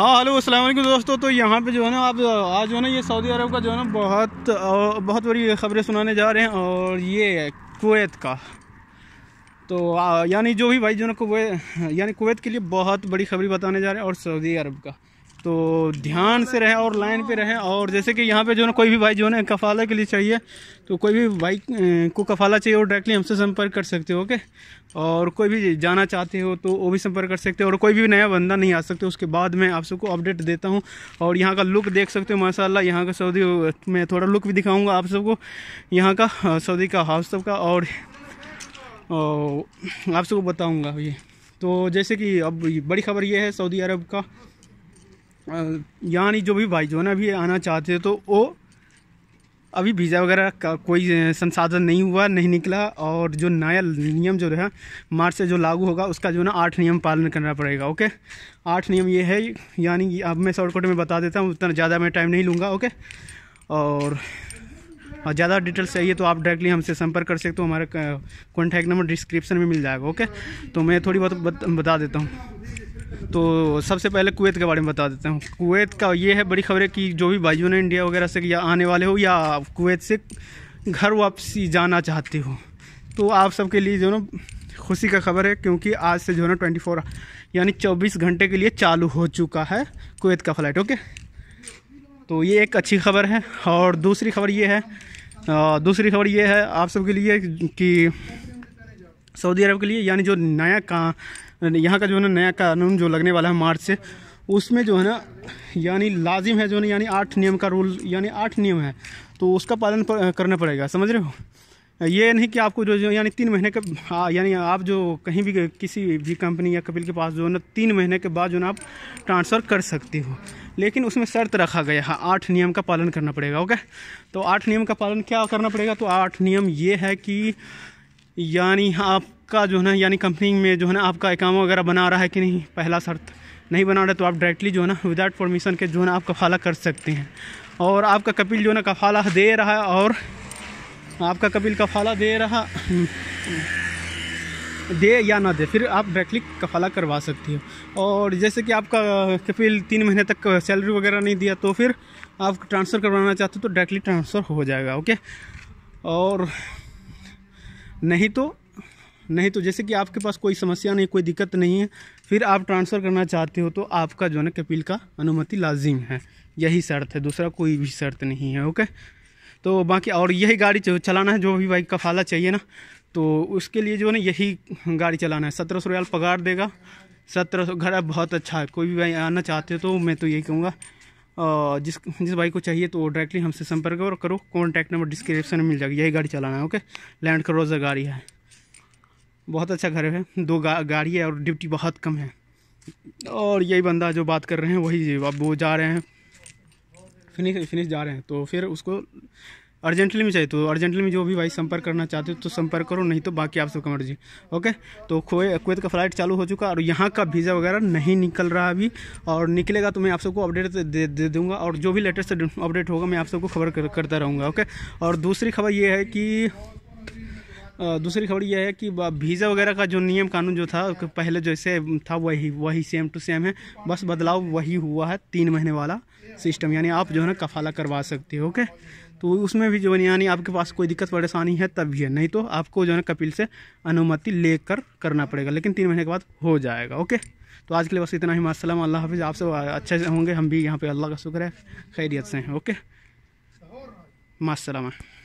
हाँ हेलो वालेकुम दोस्तों तो यहाँ पे जो है ना आप आज जो है ना ये सऊदी अरब का जो है ना बहुत बहुत बड़ी खबरें सुनाने जा रहे हैं और ये है कुवैत का तो यानी जो भी भाई जो है ना कुवैत यानी कुवैत के लिए बहुत बड़ी खबरें बताने जा रहे हैं और सऊदी अरब का तो ध्यान से रहें और लाइन पे रहें और जैसे कि यहाँ पे जो ना कोई भी भाई जो ना कफाला के लिए चाहिए तो कोई भी भाई को कफाला चाहिए वो डायरेक्टली हमसे संपर्क कर सकते हो ओके और कोई भी जाना चाहते हो तो वो भी संपर्क कर सकते हो और कोई भी नया बंदा नहीं आ सकते उसके बाद मैं आप सबको अपडेट देता हूँ और यहाँ का लुक देख सकते हो माशाला यहाँ का सऊदी मैं थोड़ा लुक भी दिखाऊँगा आप सबको यहाँ का सऊदी हाँ, का हाउस का और आप सबको बताऊँगा ये तो जैसे कि अब बड़ी खबर ये है सऊदी अरब का यानी जो भी भाई जो ना अभी आना चाहते तो वो अभी वीज़ा वगैरह का कोई संसाधन नहीं हुआ नहीं निकला और जो नया नियम जो है मार्च से जो लागू होगा उसका जो ना आठ नियम पालन करना पड़ेगा ओके आठ नियम ये है यानी अब मैं शॉर्टकट में बता देता हूँ उतना ज़्यादा मैं टाइम नहीं लूँगा ओके और और ज़्यादा डिटेल्स चाहिए तो आप डायरेक्टली हमसे संपर्क कर सकते हो हमारा कॉन्टैक्ट नंबर डिस्क्रिप्शन में मिल जाएगा ओके तो मैं थोड़ी बहुत बता देता हूँ तो सबसे पहले कुवैत के बारे में बता देता हूँ कुवैत का ये है बड़ी खबर है कि जो भी भाइयों ने इंडिया वगैरह से या आने वाले हो या कुवैत से घर वापसी जाना चाहते हो तो आप सबके लिए जो ना खुशी का खबर है क्योंकि आज से जो है ना ट्वेंटी फोर यानी चौबीस घंटे के लिए चालू हो चुका है कुवैत का फ़्लाइट ओके तो ये एक अच्छी खबर है और दूसरी खबर ये है दूसरी खबर ये है आप सबके लिए कि सऊदी अरब के लिए यानी जो नया का यहाँ का जो है ना नया कानून जो लगने वाला है मार्च से उसमें जो है ना यानी लाजिम है जो ना यानी आठ नियम का रूल यानी आठ नियम है तो उसका पालन पर, करना पड़ेगा समझ रहे हो ये नहीं कि आपको जो जो यानी तीन महीने के यानी आप जो कहीं भी किसी भी कंपनी या कपिल के पास जो है ना तीन महीने के बाद जो ना आप ट्रांसफ़र कर सकती हो लेकिन उसमें शर्त रखा गया है आठ नियम का पालन करना पड़ेगा ओके तो आठ नियम का पालन क्या करना पड़ेगा तो आठ नियम ये है कि यानी आपका जो है ना यानी कंपनी में जो है ना आपका अकाउंट वगैरह बना रहा है कि नहीं पहला शर्त नहीं बना रहा तो आप डायरेक्टली जो है ना विदाउट परमिशन के जो है ना आप कफाला कर सकते हैं और आपका कपिल जो है ना कफाला दे रहा है और आपका कपिल कफाला दे रहा दे या ना दे फिर आप डायरेक्टली कफाला करवा सकती हो और जैसे कि आपका कपिल तीन महीने तक सैलरी वगैरह नहीं दिया तो फिर आप ट्रांसफ़र करवाना चाहते हो तो डायरेक्टली ट्रांसफ़र हो जाएगा ओके और नहीं तो नहीं तो जैसे कि आपके पास कोई समस्या नहीं कोई दिक्कत नहीं है फिर आप ट्रांसफ़र करना चाहते हो तो आपका जो है ना कपिल का अनुमति लाजिम है यही शर्त है दूसरा कोई भी शर्त नहीं है ओके तो बाकी और यही गाड़ी चलाना है जो भी बाइक का फाला चाहिए ना तो उसके लिए जो है ना यही गाड़ी चलाना है सत्रह सौ पगार देगा सत्रह सौ घर बहुत अच्छा है कोई भी भाई आना चाहते हो तो मैं तो यही कहूँगा जिस जिस भाई को चाहिए तो वो डायरेक्टली हमसे संपर्क और करो कॉन्टैक्ट नंबर डिस्क्रिप्शन में मिल जाएगी यही गाड़ी चलाना है ओके लैंड क्रोजर गाड़ी है बहुत अच्छा घर है दो गा, गाड़ी है और ड्यूटी बहुत कम है और यही बंदा जो बात कर रहे हैं वही अब वो जा रहे हैं फिनिश फिनिश जा रहे हैं तो फिर उसको अर्जेंटली में चाहिए तो अर्जेंटली में जो भी भाई संपर्क करना चाहते हो तो संपर्क करो नहीं तो बाकी आप सबका मर्जी ओके तो खोए कुवैत का फ्लाइट चालू हो चुका और यहाँ का वीज़ा वगैरह नहीं निकल रहा अभी और निकलेगा तो मैं आप सबको अपडेट दे दे दूँगा और जो भी लेटेस्ट अपडेट होगा मैं आप सबको खबर कर, करता रहूँगा ओके और दूसरी खबर ये है कि दूसरी खबर यह है कि वीज़ा वगैरह का जो नियम कानून जो था पहले जैसे था वही वही सेम टू सेम है बस बदलाव वही हुआ है तीन महीने वाला सिस्टम यानी आप जो है ना कफाला करवा सकते हो ओके तो उसमें भी जो है यानी आपके पास कोई दिक्कत परेशानी है तब भी है नहीं तो आपको जो है कपिल से अनुमति लेकर करना पड़ेगा लेकिन तीन महीने के बाद हो जाएगा ओके तो आज के लिए बस इतना ही माशा अल्लाह हाफिज़ आप सब अच्छे होंगे हम भी यहाँ पे अल्लाह का शुक्र है खैरियत से हैं ओके माशा